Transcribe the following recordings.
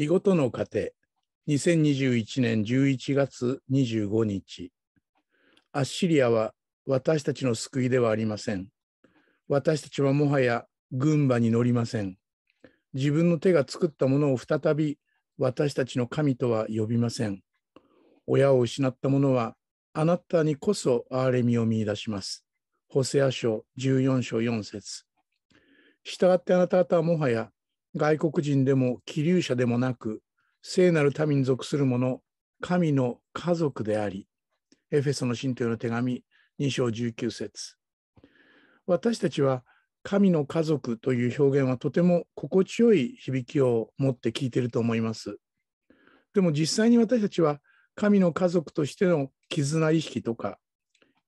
日ごとの糧2021年11月25日アッシリアは私たちの救いではありません私たちはもはや軍馬に乗りません自分の手が作ったものを再び私たちの神とは呼びません親を失った者はあなたにこそ憐れみを見いだしますホセア書14章4節従ってあなた方はもはや外国人でも気流者でもなく、聖なる民に属する者、神の家族であり、エフェソの信徒の手紙2章19節私たちは神の家族という表現はとても心地よい響きを持って聞いていると思います。でも実際に私たちは神の家族としての絆意識とか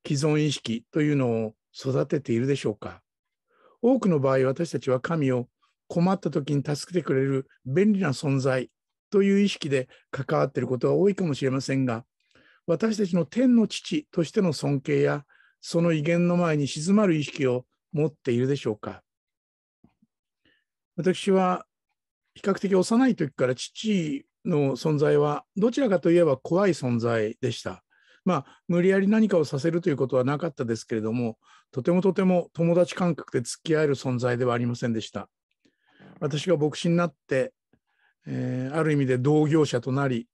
既存意識というのを育てているでしょうか多くの場合私たちは神を困った時に助けてくれる便利な存在という意識で関わっていることは多いかもしれませんが私たちの天の父としての尊敬やその威厳の前に静まる意識を持っているでしょうか私は比較的幼い時から父の存在はどちらかといえば怖い存在でした。まあ、無理やり何かをさせるということはなかったですけれどもとてもとても友達感覚で付き合える存在ではありませんでした。私が牧師になって、えー、ある意味で同業者となり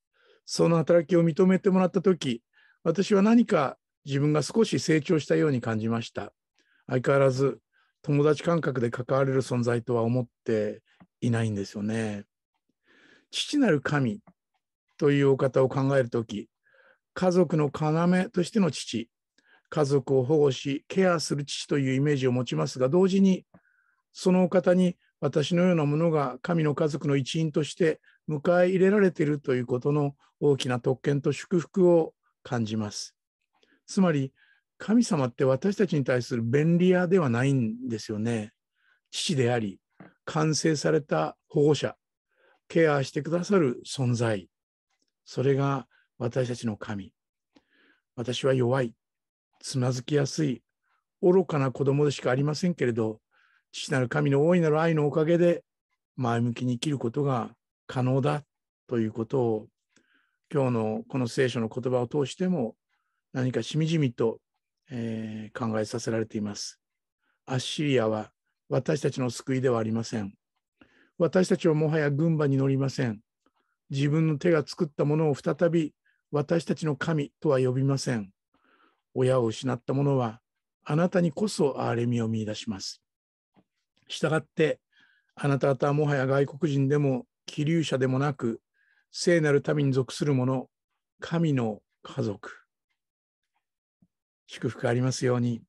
その働きを認めてもらった時私は何か自分が少し成長したように感じました相変わらず友達感覚で関われる存在とは思っていないんですよね父なる神というお方を考える時家族の要としての父家族を保護しケアする父というイメージを持ちますが同時にそのお方に私のようなものが神の家族の一員として迎え入れられているということの大きな特権と祝福を感じます。つまり神様って私たちに対する便利屋ではないんですよね。父であり、完成された保護者、ケアしてくださる存在、それが私たちの神。私は弱い、つまずきやすい、愚かな子供でしかありませんけれど、父なる神の大いなる愛のおかげで前向きに生きることが可能だということを今日のこの聖書の言葉を通しても何かしみじみと、えー、考えさせられています。アッシリアは私たちの救いではありません。私たちはもはや軍馬に乗りません。自分の手が作ったものを再び私たちの神とは呼びません。親を失った者はあなたにこそ憐れみを見いだします。したがってあなた方はもはや外国人でも気流者でもなく聖なる民に属する者神の家族祝福ありますように。